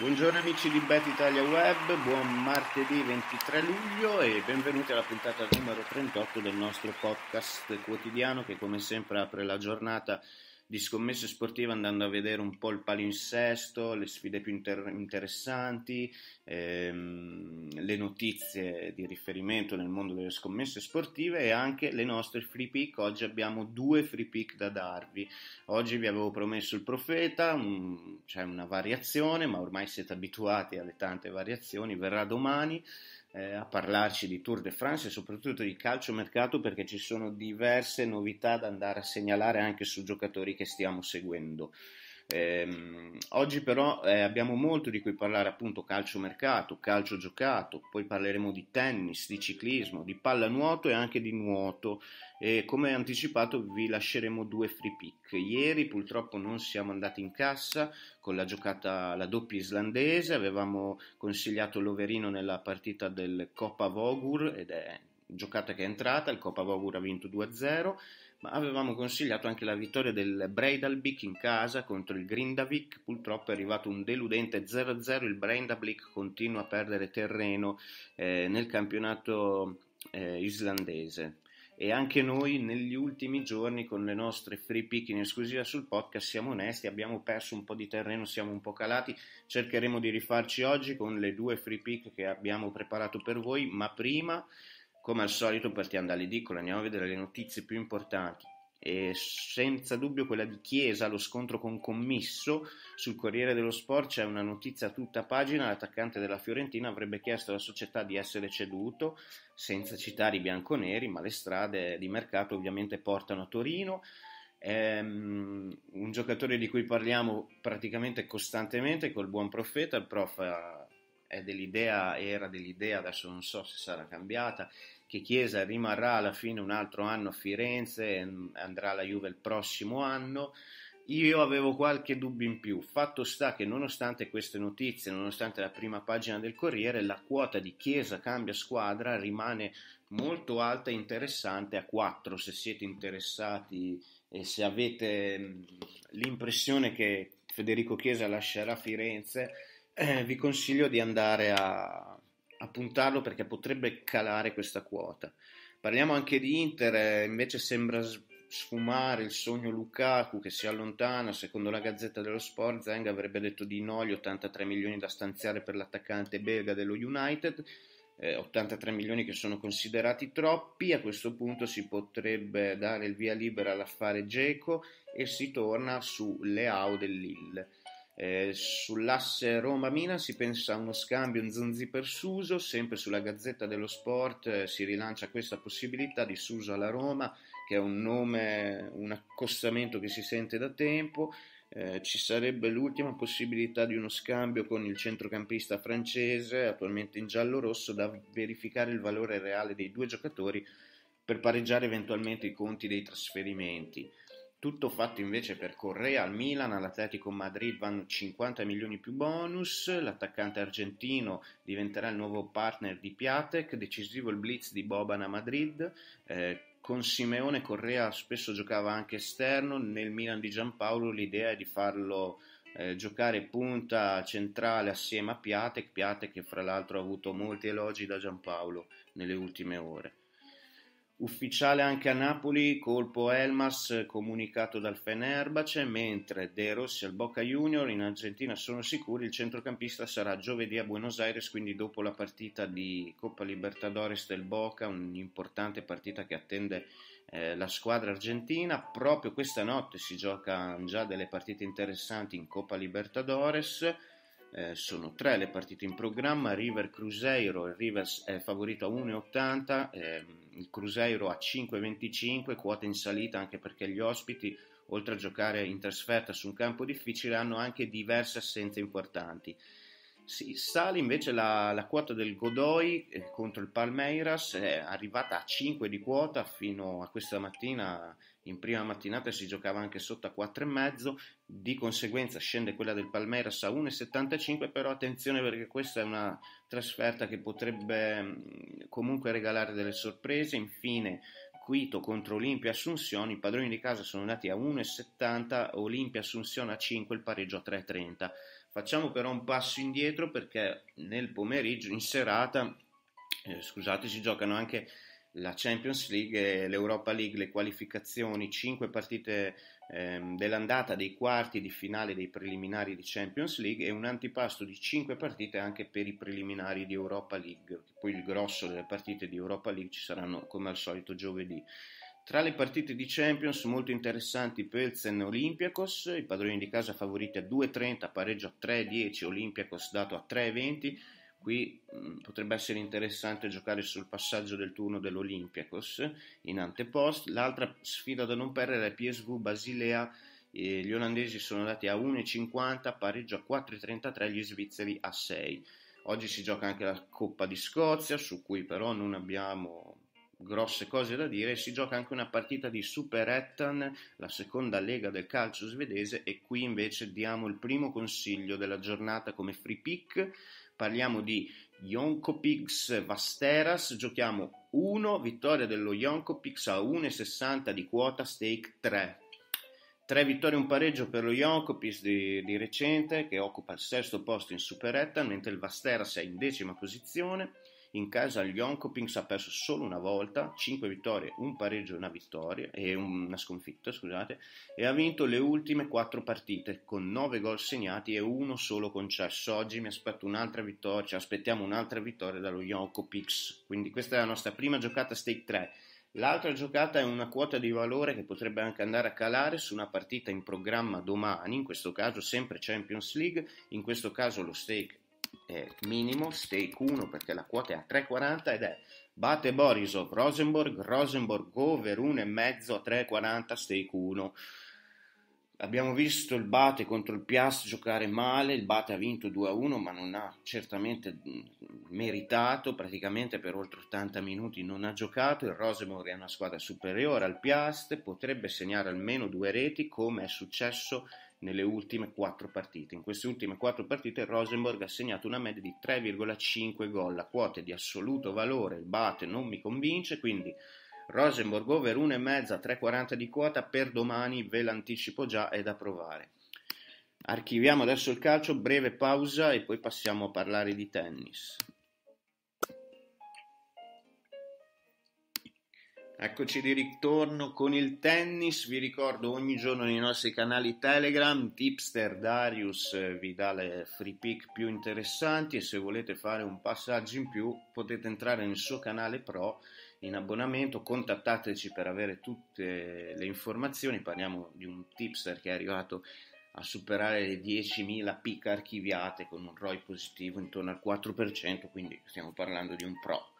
Buongiorno amici di Bet Italia Web, buon martedì 23 luglio e benvenuti alla puntata numero 38 del nostro podcast quotidiano che come sempre apre la giornata di scommesse sportive andando a vedere un po' il palinsesto, le sfide più inter- interessanti, ehm, le notizie di riferimento nel mondo delle scommesse sportive e anche le nostre free pick. Oggi abbiamo due free pick da darvi. Oggi vi avevo promesso il profeta, un, c'è cioè una variazione, ma ormai siete abituati alle tante variazioni, verrà domani eh, a parlarci di Tour de France e soprattutto di calciomercato perché ci sono diverse novità da andare a segnalare anche su giocatori che stiamo seguendo. Ehm, oggi però eh, abbiamo molto di cui parlare, appunto calcio mercato, calcio giocato, poi parleremo di tennis, di ciclismo, di pallanuoto e anche di nuoto. E come anticipato vi lasceremo due free pick. Ieri purtroppo non siamo andati in cassa con la giocata la doppia islandese, avevamo consigliato l'Overino nella partita del Coppa Vogur ed è giocata che è entrata, il Coppa Vogur ha vinto 2-0 ma avevamo consigliato anche la vittoria del Breidalbik in casa contro il Grindavik, purtroppo è arrivato un deludente 0-0, il Breidalbik continua a perdere terreno eh, nel campionato eh, islandese. E anche noi negli ultimi giorni con le nostre free pick in esclusiva sul podcast siamo onesti, abbiamo perso un po' di terreno, siamo un po' calati, cercheremo di rifarci oggi con le due free pick che abbiamo preparato per voi, ma prima come al solito partiamo dall'edicola, andiamo a vedere le notizie più importanti. E senza dubbio quella di Chiesa, lo scontro con Commisso. Sul Corriere dello Sport c'è una notizia a tutta pagina, l'attaccante della Fiorentina avrebbe chiesto alla società di essere ceduto, senza citare i bianconeri, ma le strade di mercato ovviamente portano a Torino. Um, un giocatore di cui parliamo praticamente costantemente col buon profeta, il prof eh, è dell'idea, era dell'idea, adesso non so se sarà cambiata, che Chiesa rimarrà alla fine un altro anno a Firenze, e andrà alla Juve il prossimo anno. Io avevo qualche dubbio in più, fatto sta che nonostante queste notizie, nonostante la prima pagina del Corriere, la quota di Chiesa cambia squadra rimane molto alta e interessante a 4 se siete interessati e se avete mm, l'impressione che Federico Chiesa lascerà Firenze, eh, vi consiglio di andare a, appuntarlo perché potrebbe calare questa quota. Parliamo anche di Inter, eh, invece sembra sfumare il sogno Lukaku che si allontana, secondo la Gazzetta dello Sport Zeng avrebbe detto di no gli 83 milioni da stanziare per l'attaccante belga dello United, eh, 83 milioni che sono considerati troppi, a questo punto si potrebbe dare il via libera all'affare Geco e si torna su Leao dell'Ille. Eh, sull'asse roma Mina si pensa a uno scambio in Zanzi per Suso, sempre sulla Gazzetta dello Sport eh, si rilancia questa possibilità di Suso alla Roma, che è un nome, un accostamento che si sente da tempo. Eh, ci sarebbe l'ultima possibilità di uno scambio con il centrocampista francese, attualmente in giallo-rosso, da verificare il valore reale dei due giocatori per pareggiare eventualmente i conti dei trasferimenti. Tutto fatto invece per Correa al Milan, all'Atletico Madrid vanno 50 milioni più bonus, l'attaccante argentino diventerà il nuovo partner di Piatek, decisivo il blitz di Boban a Madrid, eh, con Simeone Correa spesso giocava anche esterno, nel Milan di Giampaolo l'idea è di farlo eh, giocare punta centrale assieme a Piatek, Piatek che fra l'altro ha avuto molti elogi da Giampaolo nelle ultime ore. Ufficiale anche a Napoli, colpo Elmas comunicato dal Fenerbahce, mentre De Rossi al Boca Junior, in Argentina sono sicuri, il centrocampista sarà giovedì a Buenos Aires, quindi dopo la partita di Coppa Libertadores del Boca, un'importante partita che attende eh, la squadra argentina. Proprio questa notte si giocano già delle partite interessanti in Coppa Libertadores eh, sono tre le partite in programma, River Cruzeiro, il Rivers è favorito a 1,80, ehm, il Cruzeiro a 5,25, quota in salita anche perché gli ospiti, oltre a giocare in trasferta su un campo difficile, hanno anche diverse assenze importanti. Si sale invece la, la quota del Godoy eh, contro il Palmeiras, è arrivata a 5 di quota fino a questa mattina in prima mattinata si giocava anche sotto a 4,5, di conseguenza scende quella del Palmeiras a 1,75, però attenzione perché questa è una trasferta che potrebbe mm, comunque regalare delle sorprese. Infine Quito contro Olimpia Assunzione, i padroni di casa sono andati a 1,70, Olimpia Assunzione a 5, il pareggio a 3,30. Facciamo però un passo indietro perché nel pomeriggio, in serata, eh, scusate, si giocano anche la Champions League l'Europa League, le qualificazioni, 5 partite ehm, dell'andata dei quarti di finale dei preliminari di Champions League e un antipasto di 5 partite anche per i preliminari di Europa League. Poi il grosso delle partite di Europa League ci saranno come al solito giovedì. Tra le partite di Champions molto interessanti Pelzen Olympiakos, i padroni di casa favoriti a 2,30, pareggio a 3,10, Olympiakos dato a 3,20 Qui mh, mm, potrebbe essere interessante giocare sul passaggio del turno dell'Olympiakos in antepost. L'altra sfida da non perdere è PSV Basilea. Eh, gli olandesi sono andati a 1,50, pareggio a 4,33, gli svizzeri a 6. Oggi si gioca anche la Coppa di Scozia, su cui però non abbiamo grosse cose da dire. Si gioca anche una partita di Super Ettan, la seconda lega del calcio svedese, e qui invece diamo il primo consiglio della giornata come free pick parliamo di Jonkopix Vasteras, giochiamo 1, vittoria dello Jonkopix a 1,60 di quota stake 3. 3 vittorie e un pareggio per lo Jonkopix di, di recente che occupa il sesto posto in Superetta, mentre il Vasteras è in decima posizione. In casa il Jonkopings ha perso solo una volta, 5 vittorie, un pareggio una vittoria, e una sconfitta, scusate, e ha vinto le ultime 4 partite con 9 gol segnati e uno solo concesso. Oggi mi aspetto un'altra vittoria, ci aspettiamo un'altra vittoria dallo Jonkopings. Quindi questa è la nostra prima giocata stake 3. L'altra giocata è una quota di valore che potrebbe anche andare a calare su una partita in programma domani, in questo caso sempre Champions League, in questo caso lo stake eh, minimo, stake 1 perché la quota è a 3,40 ed è Bate Borisov, Rosenborg, Rosenborg over 1,5 a 3,40 stake 1. Abbiamo visto il Bate contro il Piast giocare male, il Bate ha vinto 2-1 ma non ha certamente mm, meritato, praticamente per oltre 80 minuti non ha giocato, il Rosenborg è una squadra superiore al Piast, potrebbe segnare almeno due reti come è successo nelle ultime quattro partite. In queste ultime quattro partite Rosenborg ha segnato una media di 3,5 gol, la quota di assoluto valore, il Bate non mi convince, quindi Rosenborg over 1,5 3,40 di quota per domani, ve l'anticipo già, è da provare. Archiviamo adesso il calcio, breve pausa e poi passiamo a parlare di tennis. Eccoci di ritorno con il tennis, vi ricordo ogni giorno nei nostri canali Telegram, Tipster Darius vi dà le free pick più interessanti e se volete fare un passaggio in più potete entrare nel suo canale Pro in abbonamento, contattateci per avere tutte le informazioni, parliamo di un tipster che è arrivato a superare le 10.000 pick archiviate con un ROI positivo intorno al 4%, quindi stiamo parlando di un pro.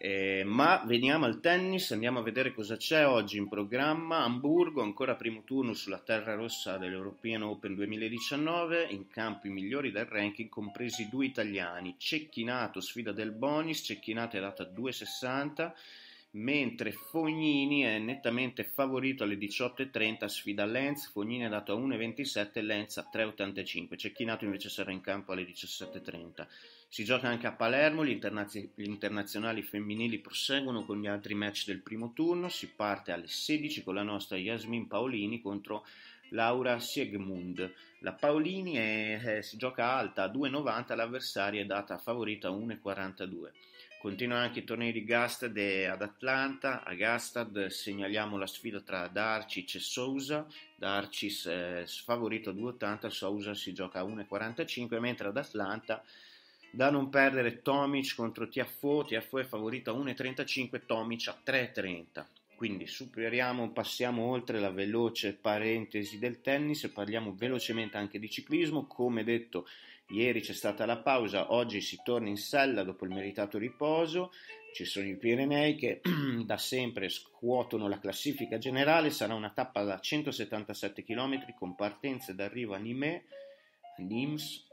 Eh, ma veniamo al tennis, andiamo a vedere cosa c'è oggi in programma. Hamburgo, ancora primo turno sulla terra rossa dell'European Open 2019, in campo i migliori del ranking, compresi due italiani. Cecchinato sfida del bonus, Cecchinato è data 2,60, mentre Fognini è nettamente favorito alle 18.30, sfida Lenz, Fognini è data 1,27, Lenz a 3,85, Cecchinato invece sarà in campo alle 17.30. Si gioca anche a Palermo, gli, internazi- gli internazionali femminili proseguono con gli altri match del primo turno, si parte alle 16 con la nostra Yasmin Paolini contro Laura Siegmund. La Paolini è, eh, si gioca alta a 2,90, l'avversaria è data favorita a 1,42. Continuano anche i tornei di Gastad ad Atlanta. A Gastad segnaliamo la sfida tra Darcis e Sousa. Darcis eh, sfavorito a 2,80, Sousa si gioca a 1,45, mentre ad Atlanta da non perdere Tomic contro Tiafoe, Tiafoe è favorito a 1,35, Tomic a 3,30. Quindi superiamo, passiamo oltre la veloce parentesi del tennis e parliamo velocemente anche di ciclismo. Come detto, ieri c'è stata la pausa, oggi si torna in sella dopo il meritato riposo. Ci sono i Pirenei che da sempre scuotono la classifica generale. Sarà una tappa da 177 km con partenze d'arrivo a Nîmes, Nimes,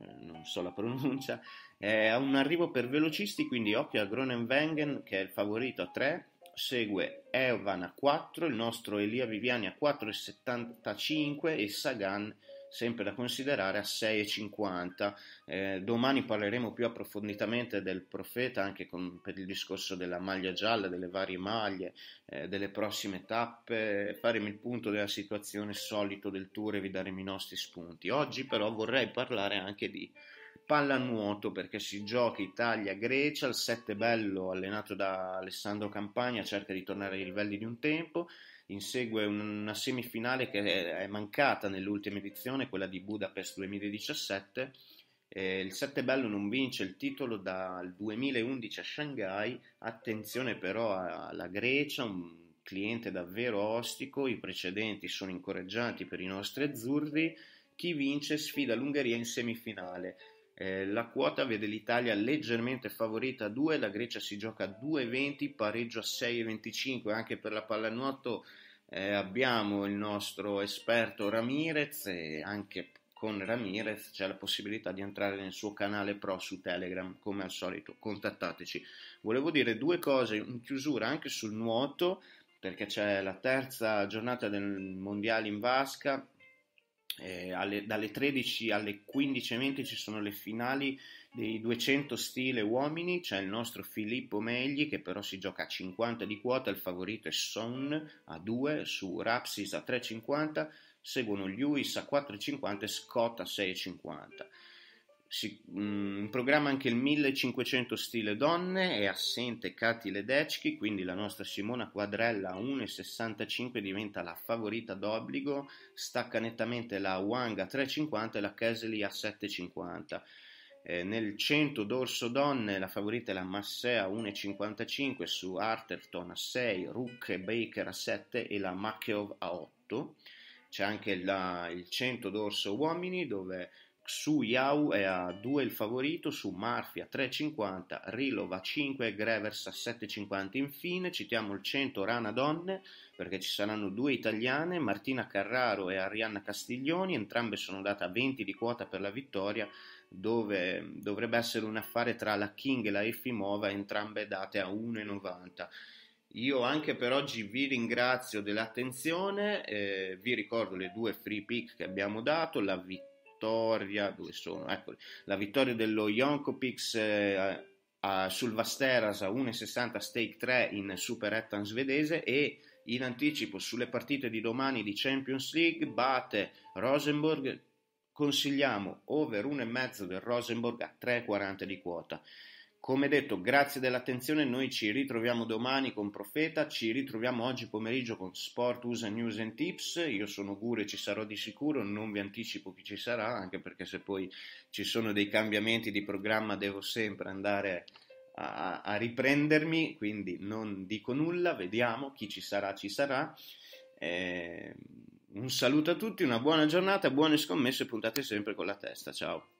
eh, non so la pronuncia, è eh, un arrivo per velocisti, quindi occhio a Gronenwengen che è il favorito a 3, segue Evan a 4, il nostro Elia Viviani a 4,75 e Sagan a sempre da considerare a 6,50. Eh, domani parleremo più approfonditamente del profeta anche con, per il discorso della maglia gialla, delle varie maglie, eh, delle prossime tappe, faremo il punto della situazione solito del tour e vi daremo i nostri spunti. Oggi però vorrei parlare anche di pallanuoto perché si gioca Italia-Grecia, il 7 Bello allenato da Alessandro Campagna cerca di tornare ai livelli di un tempo insegue una semifinale che è mancata nell'ultima edizione, quella di Budapest 2017. Eh, il Sette Bello non vince il titolo dal 2011 a Shanghai, attenzione però alla Grecia, un cliente davvero ostico, i precedenti sono incoraggianti per i nostri azzurri, chi vince sfida l'Ungheria in semifinale. Eh, la quota vede l'Italia leggermente favorita a 2, la Grecia si gioca a 2,20, pareggio a 6,25. Anche per la pallanuoto eh, abbiamo il nostro esperto Ramirez e anche con Ramirez c'è la possibilità di entrare nel suo canale pro su Telegram, come al solito contattateci. Volevo dire due cose in chiusura anche sul nuoto, perché c'è la terza giornata del mondiale in vasca eh, alle, dalle 13 alle 15.20 ci sono le finali dei 200 stile uomini, c'è il nostro Filippo Megli che però si gioca a 50 di quota, il favorito è Son a 2 su Rapsis a 3,50, seguono Lewis a 4,50 e Scott a 6,50. Si, mh, mm, in programma anche il 1500 stile donne, è assente Katy Ledecki, quindi la nostra Simona Quadrella 1,65 diventa la favorita d'obbligo, stacca nettamente la Wang a 3,50 e la Kesley a 7,50. Eh, nel 100 dorso donne la favorita è la Massea 1,55 su Arterton a 6, Rook e Baker a 7 e la Makeov a 8. C'è anche la, il 100 dorso uomini dove su Yao è a 2 il favorito, su Murphy 3,50, Rilov a 5, Grevers a 7,50. Infine citiamo il 100 Rana Donne perché ci saranno due italiane, Martina Carraro e Arianna Castiglioni, entrambe sono date a 20 di quota per la vittoria, dove dovrebbe essere un affare tra la King e la Effimova, entrambe date a 1,90. Io anche per oggi vi ringrazio dell'attenzione, eh, vi ricordo le due free pick che abbiamo dato, la vittoria vittoria, dove sono? Eccoli. La vittoria dello Jonkopix eh, eh, sul Vasteras a 1,60 stake 3 in Super Superettan svedese e in anticipo sulle partite di domani di Champions League Bate Rosenborg consigliamo over 1,5 del Rosenborg a 3,40 di quota. Come detto, grazie dell'attenzione, noi ci ritroviamo domani con Profeta, ci ritroviamo oggi pomeriggio con Sport USA News and Tips, io sono Gure e ci sarò di sicuro, non vi anticipo chi ci sarà, anche perché se poi ci sono dei cambiamenti di programma devo sempre andare a, a riprendermi, quindi non dico nulla, vediamo chi ci sarà, ci sarà. Eh, un saluto a tutti, una buona giornata, buone scommesse, puntate sempre con la testa, ciao!